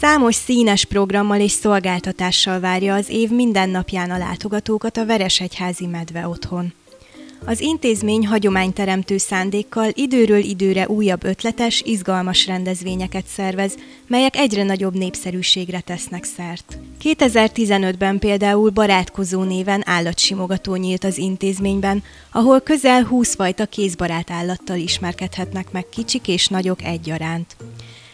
Számos színes programmal és szolgáltatással várja az év minden napján a látogatókat a Veresegyházi Medve otthon. Az intézmény hagyományteremtő szándékkal időről időre újabb ötletes, izgalmas rendezvényeket szervez, melyek egyre nagyobb népszerűségre tesznek szert. 2015-ben például barátkozó néven állatsimogató nyílt az intézményben, ahol közel 20 fajta kézbarát állattal ismerkedhetnek meg kicsik és nagyok egyaránt.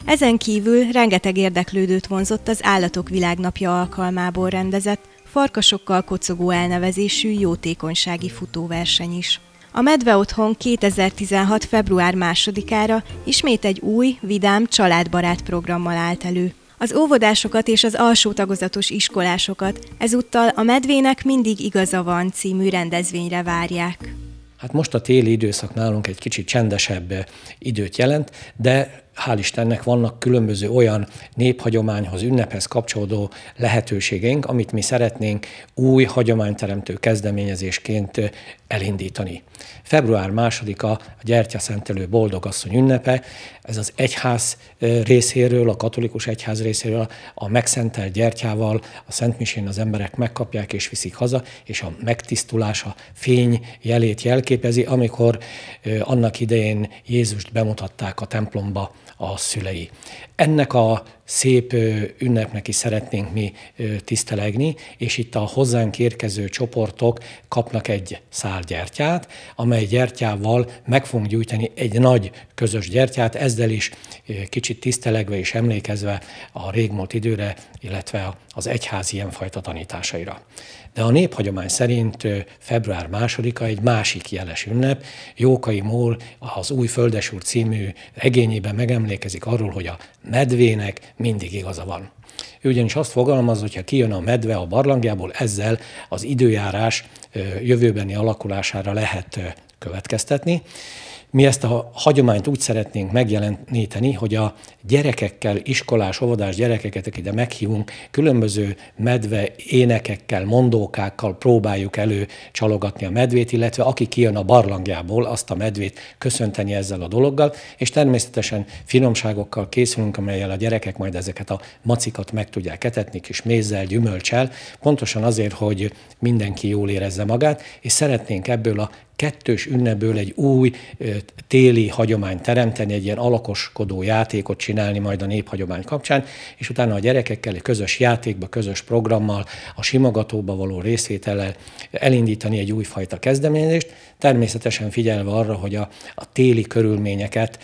Ezen kívül rengeteg érdeklődőt vonzott az Állatok Világnapja alkalmából rendezett, farkasokkal kocogó elnevezésű jótékonysági futóverseny is. A Medve Otthon 2016. február 2-ára ismét egy új, vidám, családbarát programmal állt elő. Az óvodásokat és az alsó tagozatos iskolásokat ezúttal a Medvének mindig igaza van című rendezvényre várják. Hát most a téli időszak nálunk egy kicsit csendesebb eh, időt jelent, de hál' Istennek vannak különböző olyan néphagyományhoz, ünnephez kapcsolódó lehetőségeink, amit mi szeretnénk új hagyományteremtő kezdeményezésként elindítani. Február 2-a a Gyertyaszentelő Boldogasszony ünnepe, ez az egyház részéről, a katolikus egyház részéről a megszentelt gyertyával a Szentmisén az emberek megkapják és viszik haza, és a megtisztulás a fény jelét jelképezi, amikor annak idején Jézust bemutatták a templomba a szülei. Ennek a szép ünnepnek is szeretnénk mi tisztelegni, és itt a hozzánk érkező csoportok kapnak egy szál gyertyát, amely gyertyával meg fogunk gyújtani egy nagy közös gyertyát, ezzel is eh, kicsit tisztelegve és emlékezve a régmúlt időre, illetve az egyház ilyenfajta tanításaira. De a néphagyomány szerint február másodika egy másik jeles ünnep. Jókai Mól az Új Földesúr című regényében megemlékezik arról, hogy a medvének mindig igaza van. Ő ugyanis azt fogalmaz, hogy ha kijön a medve a barlangjából, ezzel az időjárás jövőbeni alakulására lehet következtetni. Mi ezt a hagyományt úgy szeretnénk megjeleníteni, hogy a gyerekekkel, iskolás, óvodás gyerekeket ide meghívunk, különböző medve énekekkel, mondókákkal próbáljuk elő csalogatni a medvét, illetve aki kijön a barlangjából, azt a medvét köszönteni ezzel a dologgal, és természetesen finomságokkal készülünk, amelyel a gyerekek majd ezeket a macikat meg tudják etetni, kis mézzel, gyümölcsel, pontosan azért, hogy mindenki jól érezze magát, és szeretnénk ebből a kettős ünnepből egy új téli hagyományt teremteni, egy ilyen alakoskodó játékot csinálni majd a néphagyomány kapcsán, és utána a gyerekekkel egy közös játékba, közös programmal, a simogatóba való részvétellel elindítani egy újfajta kezdeményezést, természetesen figyelve arra, hogy a, a téli körülményeket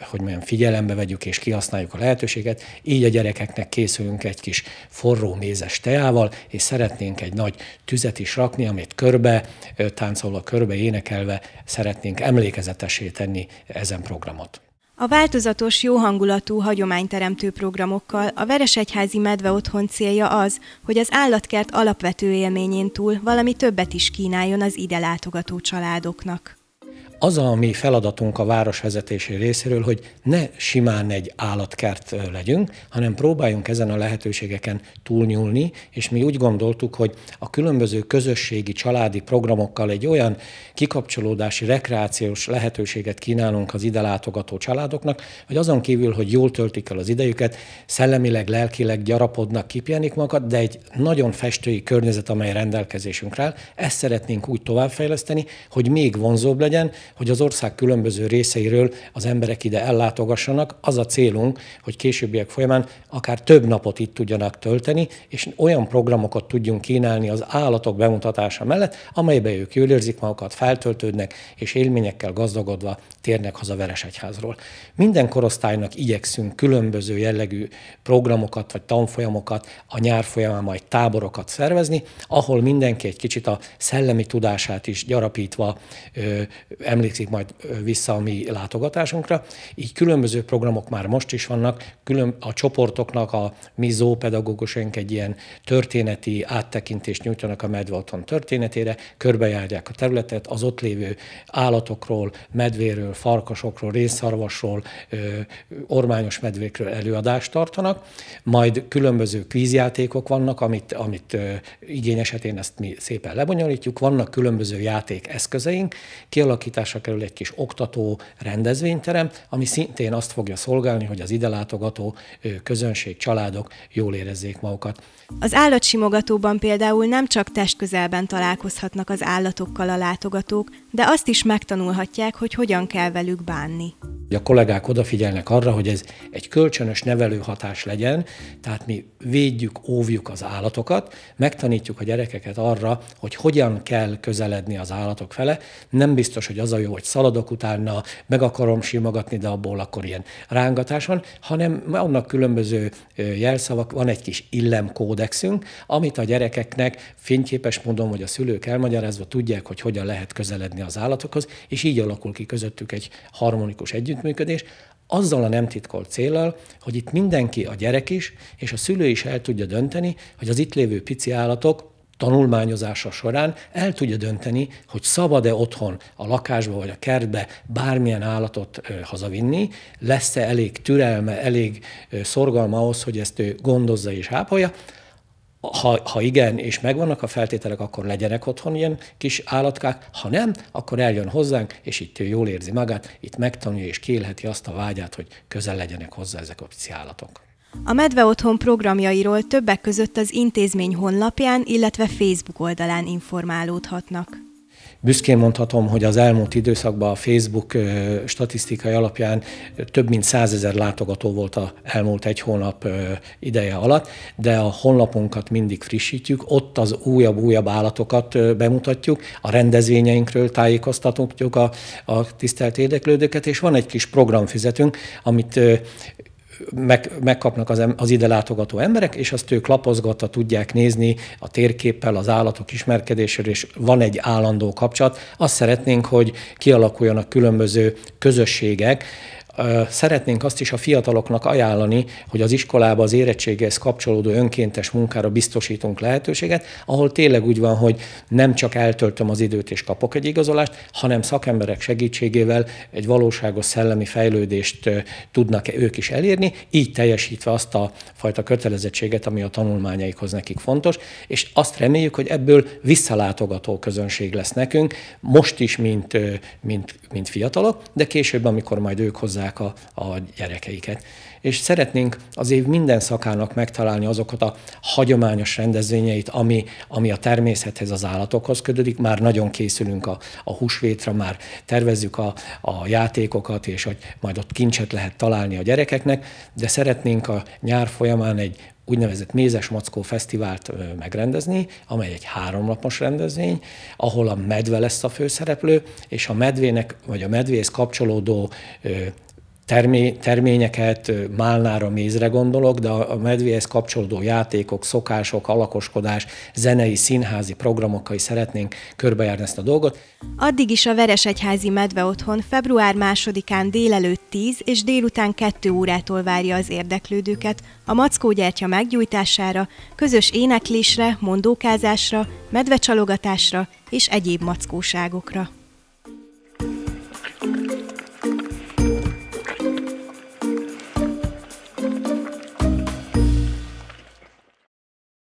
hogy milyen figyelembe vegyük és kihasználjuk a lehetőséget. Így a gyerekeknek készülünk egy kis forró mézes teával, és szeretnénk egy nagy tüzet is rakni, amit körbe, táncolva, körbe énekelve szeretnénk emlékezetesé tenni ezen programot. A változatos, jó hangulatú, hagyományteremtő programokkal a Veresegyházi Medve Otthon célja az, hogy az állatkert alapvető élményén túl valami többet is kínáljon az ide látogató családoknak az a mi feladatunk a városvezetési részéről, hogy ne simán egy állatkert legyünk, hanem próbáljunk ezen a lehetőségeken túlnyúlni, és mi úgy gondoltuk, hogy a különböző közösségi, családi programokkal egy olyan kikapcsolódási, rekreációs lehetőséget kínálunk az ide látogató családoknak, hogy azon kívül, hogy jól töltik el az idejüket, szellemileg, lelkileg gyarapodnak, kipjenik magukat, de egy nagyon festői környezet, amely rendelkezésünkre áll, ezt szeretnénk úgy továbbfejleszteni, hogy még vonzóbb legyen, hogy az ország különböző részeiről az emberek ide ellátogassanak. Az a célunk, hogy későbbiek folyamán akár több napot itt tudjanak tölteni, és olyan programokat tudjunk kínálni az állatok bemutatása mellett, amelybe ők jól érzik magukat, feltöltődnek, és élményekkel gazdagodva térnek haza Veresegyházról. Minden korosztálynak igyekszünk különböző jellegű programokat vagy tanfolyamokat a nyár folyamán majd táborokat szervezni, ahol mindenki egy kicsit a szellemi tudását is gyarapítva ö, emlékszik majd vissza a mi látogatásunkra. Így különböző programok már most is vannak, külön a csoportoknak a mi zópedagógusunk egy ilyen történeti áttekintést nyújtanak a medvalton történetére, körbejárják a területet, az ott lévő állatokról, medvéről, farkasokról, részharvasról ormányos medvékről előadást tartanak, majd különböző kvízjátékok vannak, amit, amit igény esetén ezt mi szépen lebonyolítjuk, vannak különböző játékeszközeink, kialakítás felújításra kerül egy kis oktató rendezvényterem, ami szintén azt fogja szolgálni, hogy az ide látogató közönség, családok jól érezzék magukat. Az állatsimogatóban például nem csak testközelben találkozhatnak az állatokkal a látogatók, de azt is megtanulhatják, hogy hogyan kell velük bánni. A kollégák odafigyelnek arra, hogy ez egy kölcsönös nevelő hatás legyen, tehát mi védjük, óvjuk az állatokat, megtanítjuk a gyerekeket arra, hogy hogyan kell közeledni az állatok fele. Nem biztos, hogy az a jó, hogy szaladok utána, meg akarom simogatni, de abból akkor ilyen rángatás van, hanem annak különböző jelszavak, van egy kis illemkódexünk, amit a gyerekeknek fényképes módon, vagy a szülők elmagyarázva tudják, hogy hogyan lehet közeledni az állatokhoz, és így alakul ki közöttük egy harmonikus együttműködés, azzal a nem titkolt célral, hogy itt mindenki, a gyerek is, és a szülő is el tudja dönteni, hogy az itt lévő pici állatok tanulmányozása során el tudja dönteni, hogy szabad-e otthon a lakásba vagy a kertbe bármilyen állatot hazavinni, lesz-e elég türelme, elég szorgalma ahhoz, hogy ezt ő gondozza és ápolja, ha, ha igen, és megvannak a feltételek, akkor legyenek otthon ilyen kis állatkák, ha nem, akkor eljön hozzánk, és itt ő jól érzi magát, itt megtanulja és kélheti azt a vágyát, hogy közel legyenek hozzá ezek a pici állatok. A Medve Otthon programjairól többek között az intézmény honlapján, illetve Facebook oldalán informálódhatnak. Büszkén mondhatom, hogy az elmúlt időszakban a Facebook statisztikai alapján több mint százezer látogató volt a elmúlt egy hónap ideje alatt, de a honlapunkat mindig frissítjük, ott az újabb-újabb állatokat bemutatjuk, a rendezvényeinkről tájékoztatunk a, a tisztelt érdeklődőket, és van egy kis programfizetünk, amit meg, megkapnak az, az ide látogató emberek, és azt ők lapozgatva tudják nézni a térképpel, az állatok ismerkedésére, és van egy állandó kapcsolat. Azt szeretnénk, hogy kialakuljanak különböző közösségek, Szeretnénk azt is a fiataloknak ajánlani, hogy az iskolába az érettséghez kapcsolódó önkéntes munkára biztosítunk lehetőséget, ahol tényleg úgy van, hogy nem csak eltöltöm az időt és kapok egy igazolást, hanem szakemberek segítségével egy valóságos szellemi fejlődést tudnak ők is elérni, így teljesítve azt a fajta kötelezettséget, ami a tanulmányaikhoz nekik fontos, és azt reméljük, hogy ebből visszalátogató közönség lesz nekünk, most is, mint, mint, mint fiatalok, de később, amikor majd ők hozzá tanítják a, a gyerekeiket. És szeretnénk az év minden szakának megtalálni azokat a hagyományos rendezvényeit, ami, ami a természethez, az állatokhoz kötődik. Már nagyon készülünk a, a húsvétra, már tervezzük a, a játékokat, és hogy majd ott kincset lehet találni a gyerekeknek, de szeretnénk a nyár folyamán egy úgynevezett Mézes Mackó Fesztivált megrendezni, amely egy háromlapos rendezvény, ahol a medve lesz a főszereplő, és a medvének, vagy a medvéhez kapcsolódó termé, terményeket, málnára, mézre gondolok, de a medvéhez kapcsolódó játékok, szokások, alakoskodás, zenei, színházi programokkal is szeretnénk körbejárni ezt a dolgot. Addig is a Veresegyházi Medve Otthon február 2-án délelőtt 10 és délután 2 órától várja az érdeklődőket a Mackó gyertya meggyújtására, közös éneklésre, mondókázásra, medvecsalogatásra és egyéb mackóságokra.